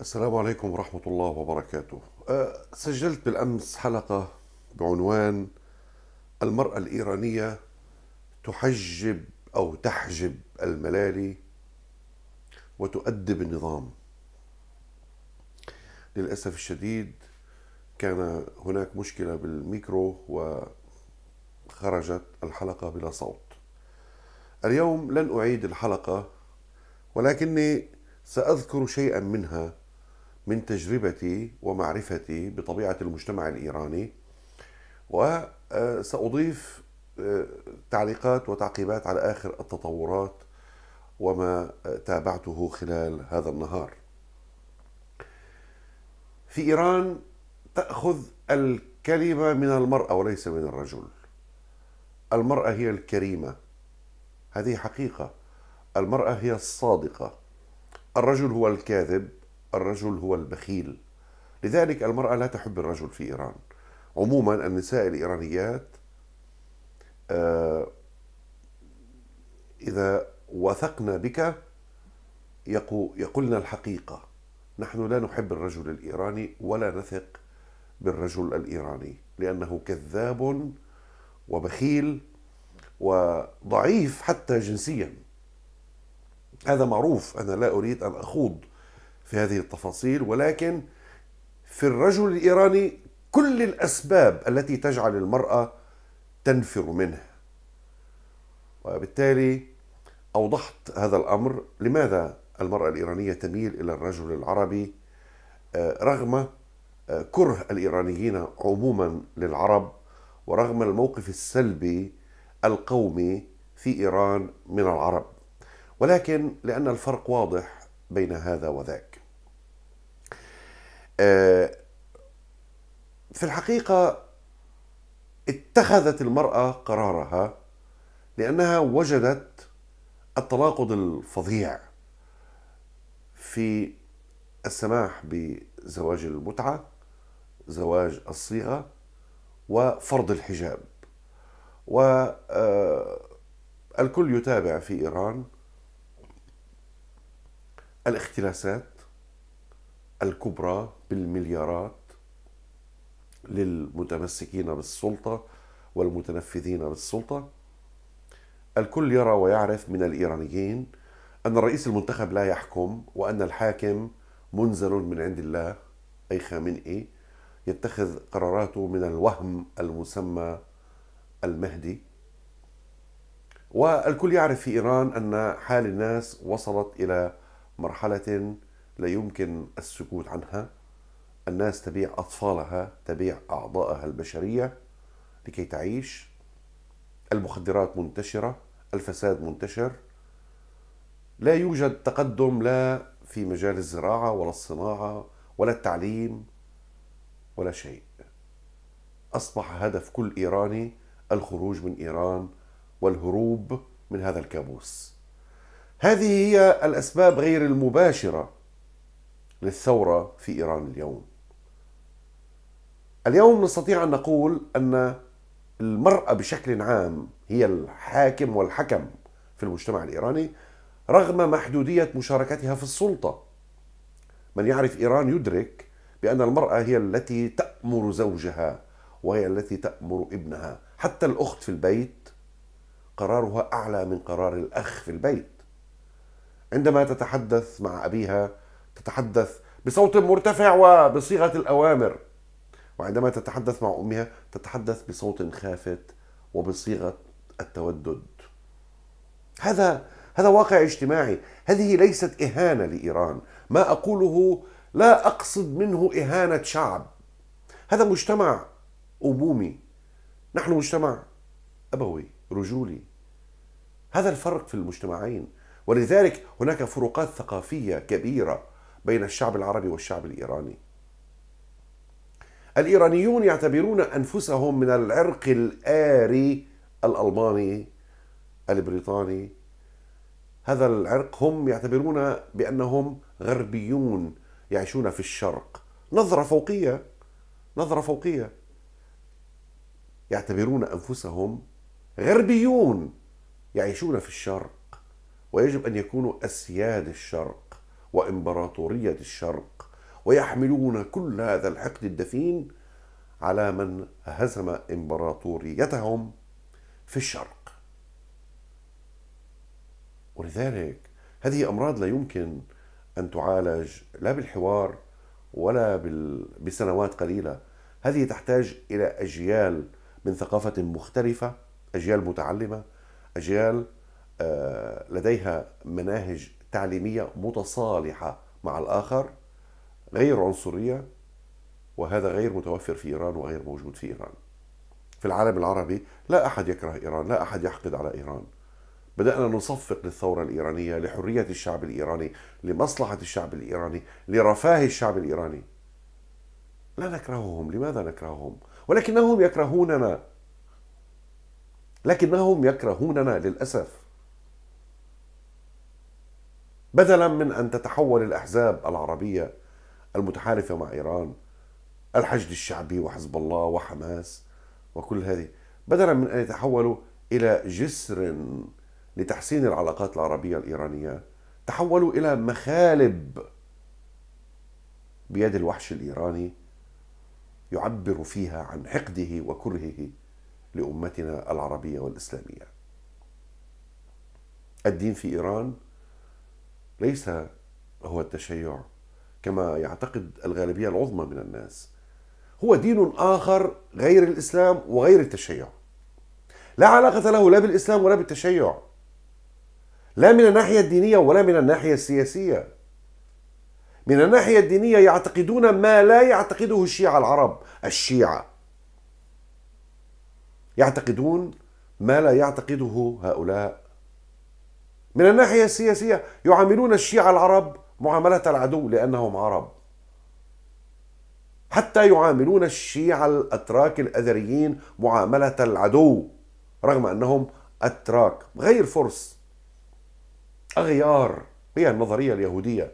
السلام عليكم ورحمة الله وبركاته. أه، سجلت بالأمس حلقة بعنوان المرأة الإيرانية تحجب أو تحجب الملالي وتؤدب النظام. للأسف الشديد كان هناك مشكلة بالميكرو وخرجت الحلقة بلا صوت. اليوم لن أعيد الحلقة ولكني سأذكر شيئا منها من تجربتي ومعرفتي بطبيعه المجتمع الايراني وساضيف آه، آه، تعليقات وتعقيبات على اخر التطورات وما آه، تابعته خلال هذا النهار. في ايران تاخذ الكلمه من المراه وليس من الرجل. المراه هي الكريمه. هذه حقيقه. المراه هي الصادقه. الرجل هو الكاذب الرجل هو البخيل لذلك المرأة لا تحب الرجل في إيران عموما النساء الإيرانيات آه، إذا وثقنا بك يقولنا الحقيقة نحن لا نحب الرجل الإيراني ولا نثق بالرجل الإيراني لأنه كذاب وبخيل وضعيف حتى جنسيا هذا معروف أنا لا أريد أن أخوض في هذه التفاصيل ولكن في الرجل الايراني كل الاسباب التي تجعل المراه تنفر منه وبالتالي اوضحت هذا الامر لماذا المراه الايرانيه تميل الى الرجل العربي آه، رغم آه، كره الايرانيين عموما للعرب ورغم الموقف السلبي القومي في ايران من العرب ولكن لان الفرق واضح بين هذا وذاك آه، في الحقيقة اتخذت المرأة قرارها لأنها وجدت التناقض الفظيع في السماح بزواج المتعة زواج الصيغة وفرض الحجاب والكل آه، يتابع في إيران الاختلاسات الكبرى بالمليارات للمتمسكين بالسلطة والمتنفذين بالسلطة الكل يرى ويعرف من الإيرانيين أن الرئيس المنتخب لا يحكم وأن الحاكم منزل من عند الله أي خامنئي إيه، يتخذ قراراته من الوهم المسمى المهدي والكل يعرف في إيران أن حال الناس وصلت إلى مرحلة لا يمكن السكوت عنها الناس تبيع أطفالها تبيع أعضائها البشرية لكي تعيش المخدرات منتشرة الفساد منتشر لا يوجد تقدم لا في مجال الزراعة ولا الصناعة ولا التعليم ولا شيء أصبح هدف كل إيراني الخروج من إيران والهروب من هذا الكابوس هذه هي الأسباب غير المباشرة للثورة في إيران اليوم اليوم نستطيع أن نقول أن المرأة بشكل عام هي الحاكم والحكم في المجتمع الإيراني رغم محدودية مشاركتها في السلطة من يعرف إيران يدرك بأن المرأة هي التي تأمر زوجها وهي التي تأمر ابنها حتى الأخت في البيت قرارها أعلى من قرار الأخ في البيت عندما تتحدث مع أبيها تتحدث بصوت مرتفع وبصيغه الاوامر وعندما تتحدث مع امها تتحدث بصوت خافت وبصيغه التودد هذا هذا واقع اجتماعي هذه ليست اهانه لايران ما اقوله لا اقصد منه اهانه شعب هذا مجتمع أمومي نحن مجتمع أبوي رجولي هذا الفرق في المجتمعين ولذلك هناك فروقات ثقافية كبيرة بين الشعب العربي والشعب الايراني. الايرانيون يعتبرون انفسهم من العرق الاري الالماني البريطاني هذا العرق هم يعتبرون بانهم غربيون يعيشون في الشرق نظره فوقيه نظره فوقيه يعتبرون انفسهم غربيون يعيشون في الشرق ويجب ان يكونوا اسياد الشرق وإمبراطورية الشرق ويحملون كل هذا الحقد الدفين على من هزم إمبراطوريتهم في الشرق ولذلك هذه أمراض لا يمكن أن تعالج لا بالحوار ولا بال... بسنوات قليلة هذه تحتاج إلى أجيال من ثقافة مختلفة أجيال متعلمة أجيال آه، لديها مناهج تعليمية متصالحة مع الآخر غير عنصرية وهذا غير متوفر في إيران وغير موجود في إيران في العالم العربي لا أحد يكره إيران لا أحد يحقد على إيران بدأنا نصفق للثورة الإيرانية لحرية الشعب الإيراني لمصلحة الشعب الإيراني لرفاه الشعب الإيراني لا نكرههم لماذا نكرههم ولكنهم يكرهوننا لكنهم يكرهوننا للأسف بدلا من أن تتحول الأحزاب العربية المتحالفة مع إيران الحشد الشعبي وحزب الله وحماس وكل هذه بدلا من أن يتحولوا إلى جسر لتحسين العلاقات العربية الإيرانية تحولوا إلى مخالب بيد الوحش الإيراني يعبر فيها عن حقده وكرهه لأمتنا العربية والإسلامية الدين في إيران ليس هو التشيع كما يعتقد الغالبيه العظمى من الناس هو دين اخر غير الاسلام وغير التشيع لا علاقه له لا بالاسلام ولا بالتشيع لا من الناحيه الدينيه ولا من الناحيه السياسيه من الناحيه الدينيه يعتقدون ما لا يعتقده الشيعه العرب الشيعه يعتقدون ما لا يعتقده هؤلاء من الناحية السياسية يعاملون الشيعة العرب معاملة العدو لأنهم عرب حتى يعاملون الشيعة الأتراك الأذريين معاملة العدو رغم أنهم أتراك غير فرس أغيار هي النظرية اليهودية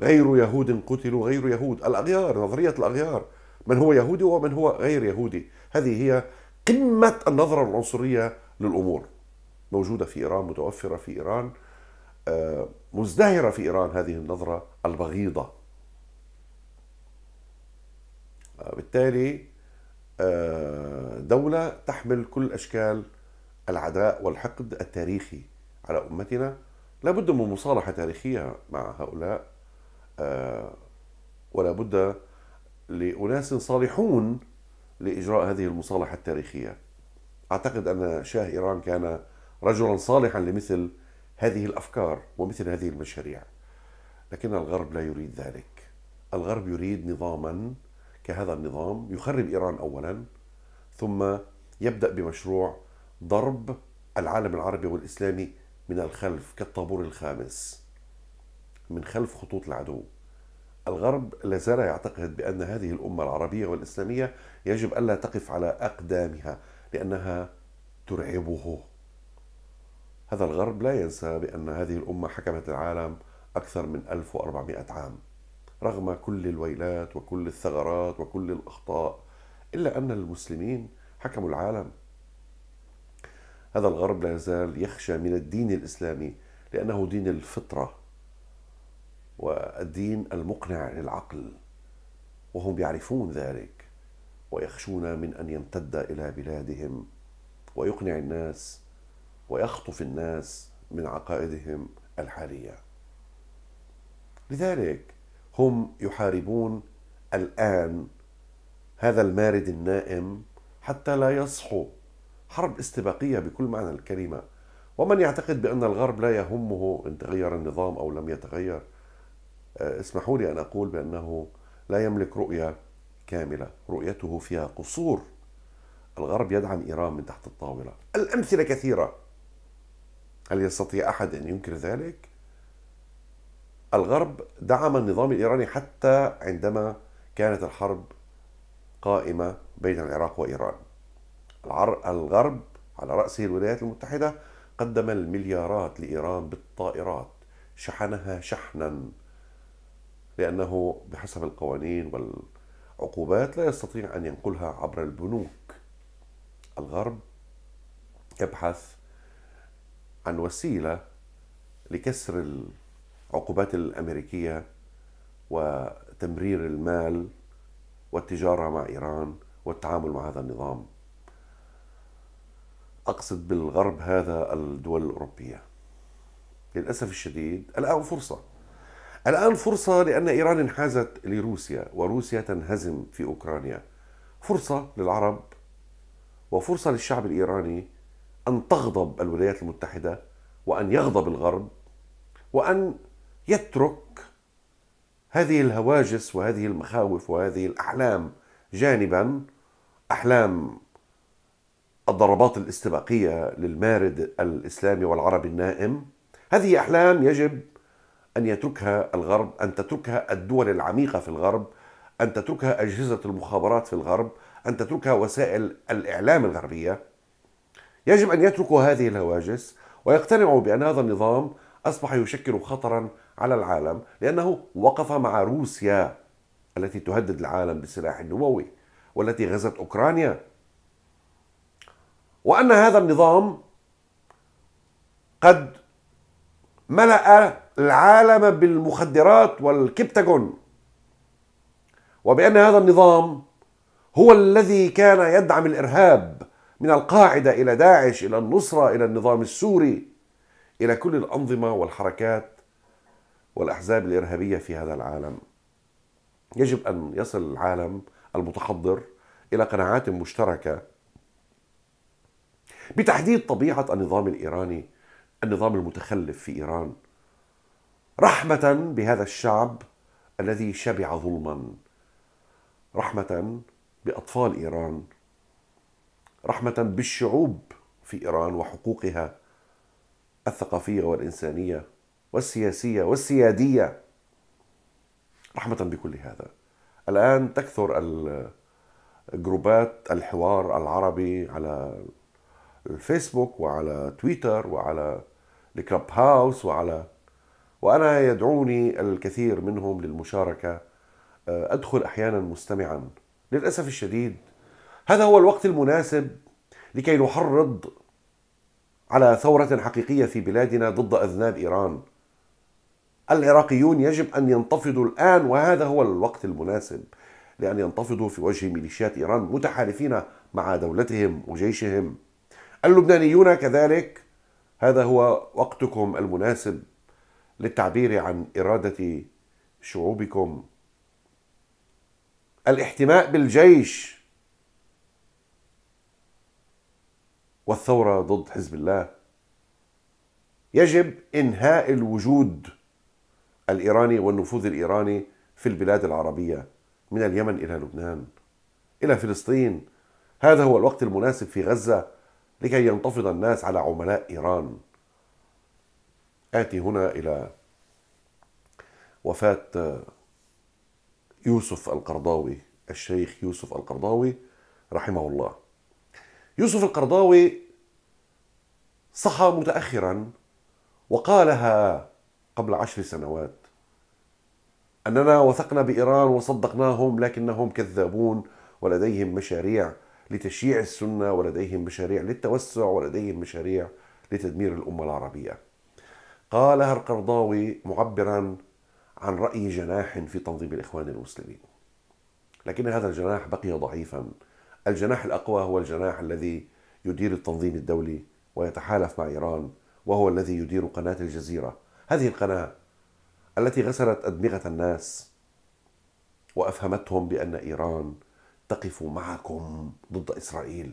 غير يهود قتلوا غير يهود الأغيار نظرية الأغيار من هو يهودي ومن هو غير يهودي هذه هي قمة النظرة العنصرية للأمور موجودة في إيران متوفرة في إيران آه، مزدهرة في إيران هذه النظرة البغيضة آه، بالتالي آه، دولة تحمل كل أشكال العداء والحقد التاريخي على أمتنا لا بد من مصالحة تاريخية مع هؤلاء ولا بد لأناس صالحون لإجراء هذه المصالحة التاريخية أعتقد أن شاه إيران كان رجلا صالحا لمثل هذه الافكار ومثل هذه المشاريع لكن الغرب لا يريد ذلك الغرب يريد نظاما كهذا النظام يخرب ايران اولا ثم يبدا بمشروع ضرب العالم العربي والاسلامي من الخلف كالطابور الخامس من خلف خطوط العدو الغرب لا زال يعتقد بان هذه الامه العربيه والاسلاميه يجب الا تقف على اقدامها لانها ترعبه هذا الغرب لا ينسى بأن هذه الأمة حكمت العالم أكثر من 1400 عام رغم كل الويلات وكل الثغرات وكل الأخطاء إلا أن المسلمين حكموا العالم هذا الغرب لا يزال يخشى من الدين الإسلامي لأنه دين الفطرة والدين المقنع للعقل وهم يعرفون ذلك ويخشون من أن يمتد إلى بلادهم ويقنع الناس ويخطف الناس من عقائدهم الحاليه لذلك هم يحاربون الان هذا المارد النائم حتى لا يصحو حرب استباقيه بكل معنى الكلمه ومن يعتقد بان الغرب لا يهمه ان تغير النظام او لم يتغير آه، اسمحوا لي ان اقول بانه لا يملك رؤيه كامله، رؤيته فيها قصور. الغرب يدعم ايران من تحت الطاوله، الامثله كثيره هل يستطيع احد ان ينكر ذلك؟ الغرب دعم النظام الايراني حتى عندما كانت الحرب قائمه بين العراق وايران. الغرب على راسه الولايات المتحده قدم المليارات لايران بالطائرات، شحنها شحنا لانه بحسب القوانين والعقوبات لا يستطيع ان ينقلها عبر البنوك. الغرب يبحث عن وسيله لكسر العقوبات الامريكيه وتمرير المال والتجاره مع ايران والتعامل مع هذا النظام. اقصد بالغرب هذا الدول الاوروبيه. للاسف الشديد الان فرصه. الان فرصه لان ايران انحازت لروسيا وروسيا تنهزم في اوكرانيا. فرصه للعرب وفرصه للشعب الايراني أن تغضب الولايات المتحدة وأن يغضب الغرب وأن يترك هذه الهواجس وهذه المخاوف وهذه الأحلام جانبا أحلام الضربات الاستباقية للمارد الإسلامي والعربي النائم هذه أحلام يجب أن يتركها الغرب أن تتركها الدول العميقة في الغرب أن تتركها أجهزة المخابرات في الغرب أن تتركها وسائل الإعلام الغربية يجب أن يتركوا هذه الهواجس ويقتنعوا بأن هذا النظام أصبح يشكل خطرا على العالم لأنه وقف مع روسيا التي تهدد العالم بالسلاح النووي والتي غزت أوكرانيا وأن هذا النظام قد ملأ العالم بالمخدرات والكبتاجون وبأن هذا النظام هو الذي كان يدعم الإرهاب من القاعدة إلى داعش إلى النصرة إلى النظام السوري إلى كل الأنظمة والحركات والأحزاب الإرهابية في هذا العالم يجب أن يصل العالم المتحضر إلى قناعات مشتركة بتحديد طبيعة النظام الإيراني النظام المتخلف في إيران رحمة بهذا الشعب الذي شبع ظلما رحمة بأطفال إيران رحمة بالشعوب في إيران وحقوقها الثقافية والإنسانية والسياسية والسيادية رحمة بكل هذا الآن تكثر جروبات الحوار العربي على الفيسبوك وعلى تويتر وعلى الكلب هاوس وعلى وأنا يدعوني الكثير منهم للمشاركة أدخل أحيانا مستمعا للأسف الشديد هذا هو الوقت المناسب لكي نحرض على ثورة حقيقية في بلادنا ضد أذناب إيران العراقيون يجب أن ينتفضوا الآن وهذا هو الوقت المناسب لأن ينتفضوا في وجه ميليشيات إيران متحالفين مع دولتهم وجيشهم اللبنانيون كذلك هذا هو وقتكم المناسب للتعبير عن إرادة شعوبكم الاحتماء بالجيش والثورة ضد حزب الله يجب إنهاء الوجود الإيراني والنفوذ الإيراني في البلاد العربية من اليمن إلى لبنان إلى فلسطين هذا هو الوقت المناسب في غزة لكي ينتفض الناس على عملاء إيران آتي هنا إلى وفاة يوسف القرضاوي الشيخ يوسف القرضاوي رحمه الله يوسف القرضاوي صحى متأخرا وقالها قبل عشر سنوات أننا وثقنا بإيران وصدقناهم لكنهم كذابون ولديهم مشاريع لتشييع السنة ولديهم مشاريع للتوسع ولديهم مشاريع لتدمير الأمة العربية قالها القرضاوي معبرا عن رأي جناح في تنظيم الإخوان المسلمين لكن هذا الجناح بقي ضعيفا الجناح الأقوى هو الجناح الذي يدير التنظيم الدولي ويتحالف مع إيران وهو الذي يدير قناة الجزيرة هذه القناة التي غسلت أدمغة الناس وأفهمتهم بأن إيران تقف معكم ضد إسرائيل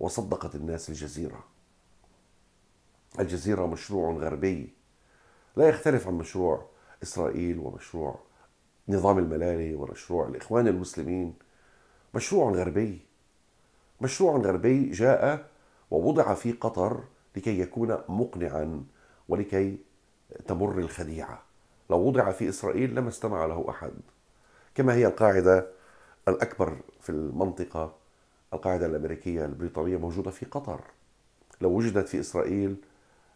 وصدقت الناس الجزيرة الجزيرة مشروع غربي لا يختلف عن مشروع إسرائيل ومشروع نظام الملالي ومشروع الإخوان المسلمين مشروع غربي مشروع غربي جاء ووضع في قطر لكي يكون مقنعا ولكي تمر الخديعه لو وضع في اسرائيل لما استمع له احد كما هي القاعده الاكبر في المنطقه القاعده الامريكيه البريطانيه موجوده في قطر لو وجدت في اسرائيل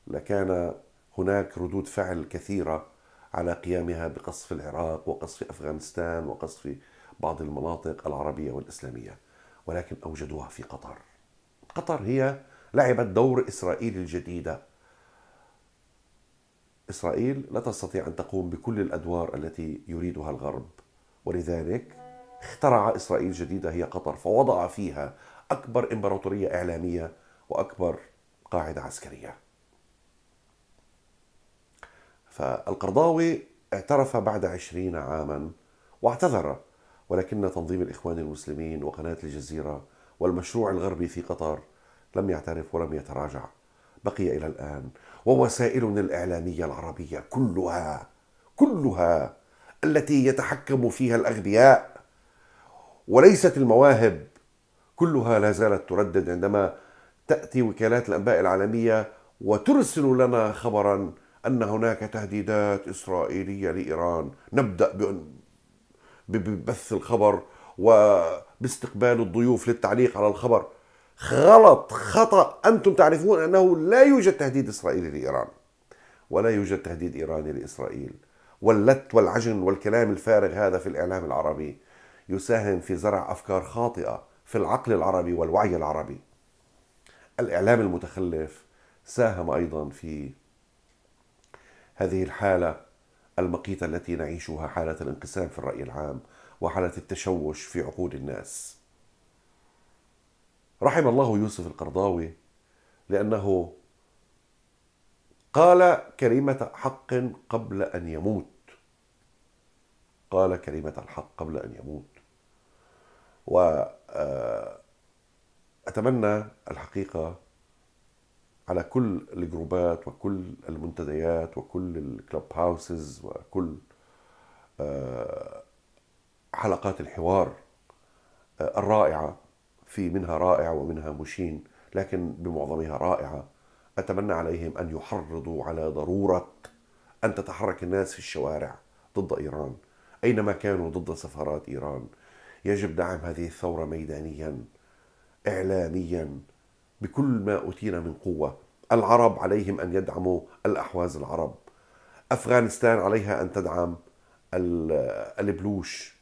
لكان هناك ردود فعل كثيره على قيامها بقصف العراق وقصف افغانستان وقصف بعض المناطق العربية والإسلامية ولكن أوجدوها في قطر قطر هي لعبت دور إسرائيل الجديدة إسرائيل لا تستطيع أن تقوم بكل الأدوار التي يريدها الغرب ولذلك اخترع إسرائيل جديدة هي قطر فوضع فيها أكبر إمبراطورية إعلامية وأكبر قاعدة عسكرية فالقرضاوي اعترف بعد عشرين عاما واعتذر ولكن تنظيم الإخوان المسلمين وقناة الجزيرة والمشروع الغربي في قطر لم يعترف ولم يتراجع بقي إلى الآن ووسائلنا الإعلامية العربية كلها كلها التي يتحكم فيها الأغبياء وليست المواهب كلها لا زالت تردد عندما تأتي وكالات الأنباء العالمية وترسل لنا خبرا أن هناك تهديدات إسرائيلية لإيران نبدأ بأن ببث الخبر وباستقبال الضيوف للتعليق على الخبر غلط خطأ أنتم تعرفون أنه لا يوجد تهديد إسرائيلي لإيران ولا يوجد تهديد إيراني لإسرائيل واللت والعجن والكلام الفارغ هذا في الإعلام العربي يساهم في زرع أفكار خاطئة في العقل العربي والوعي العربي الإعلام المتخلف ساهم أيضا في هذه الحالة المقيتة التي نعيشها حالة الانقسام في الرأي العام وحالة التشوش في عقول الناس رحم الله يوسف القرضاوي لأنه قال كلمة حق قبل أن يموت قال كلمة الحق قبل أن يموت وأتمنى آه، الحقيقة على كل الجروبات وكل المنتديات وكل الكلوب هاوسز وكل آه، حلقات الحوار آه، الرائعة في منها رائع ومنها مشين لكن بمعظمها رائعة أتمنى عليهم أن يحرضوا على ضرورة أن تتحرك الناس في الشوارع ضد إيران أينما كانوا ضد سفارات إيران يجب دعم هذه الثورة ميدانيا إعلاميا بكل ما أوتينا من قوة العرب عليهم أن يدعموا الأحواز العرب أفغانستان عليها أن تدعم البلوش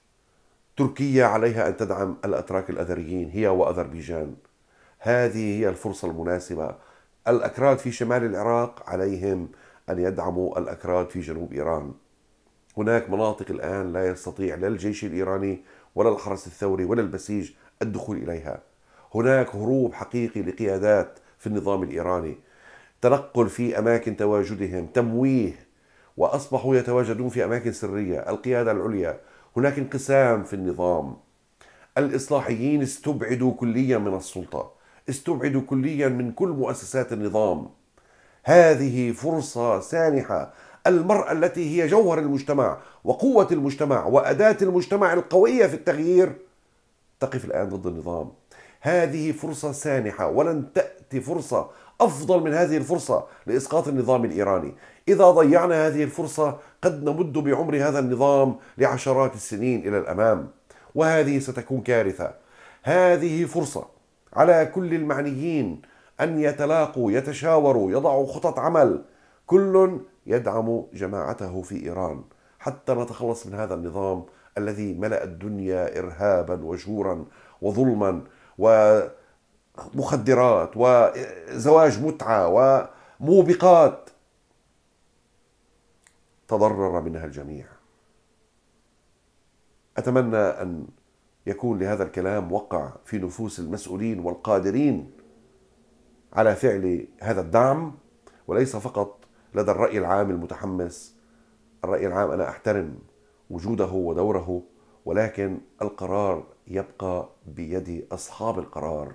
تركيا عليها أن تدعم الأتراك الأذريين هي وأذربيجان هذه هي الفرصة المناسبة الأكراد في شمال العراق عليهم أن يدعموا الأكراد في جنوب إيران هناك مناطق الآن لا يستطيع لا الجيش الإيراني ولا الحرس الثوري ولا البسيج الدخول إليها هناك هروب حقيقي لقيادات في النظام الإيراني تنقل في أماكن تواجدهم تمويه وأصبحوا يتواجدون في أماكن سرية القيادة العليا هناك انقسام في النظام الإصلاحيين استبعدوا كليا من السلطة استبعدوا كليا من كل مؤسسات النظام هذه فرصة سانحة المرأة التي هي جوهر المجتمع وقوة المجتمع وأداة المجتمع القوية في التغيير تقف الآن ضد النظام هذه فرصة سانحة ولن تأتي فرصة أفضل من هذه الفرصة لإسقاط النظام الإيراني إذا ضيعنا هذه الفرصة قد نمد بعمر هذا النظام لعشرات السنين إلى الأمام وهذه ستكون كارثة هذه فرصة على كل المعنيين أن يتلاقوا يتشاوروا يضعوا خطط عمل كل يدعم جماعته في إيران حتى نتخلص من هذا النظام الذي ملأ الدنيا إرهابا وجورا وظلما و مخدرات وزواج متعة وموبقات تضرر منها الجميع أتمنى أن يكون لهذا الكلام وقع في نفوس المسؤولين والقادرين على فعل هذا الدعم وليس فقط لدى الرأي العام المتحمس الرأي العام أنا أحترم وجوده ودوره ولكن القرار يبقى بيد أصحاب القرار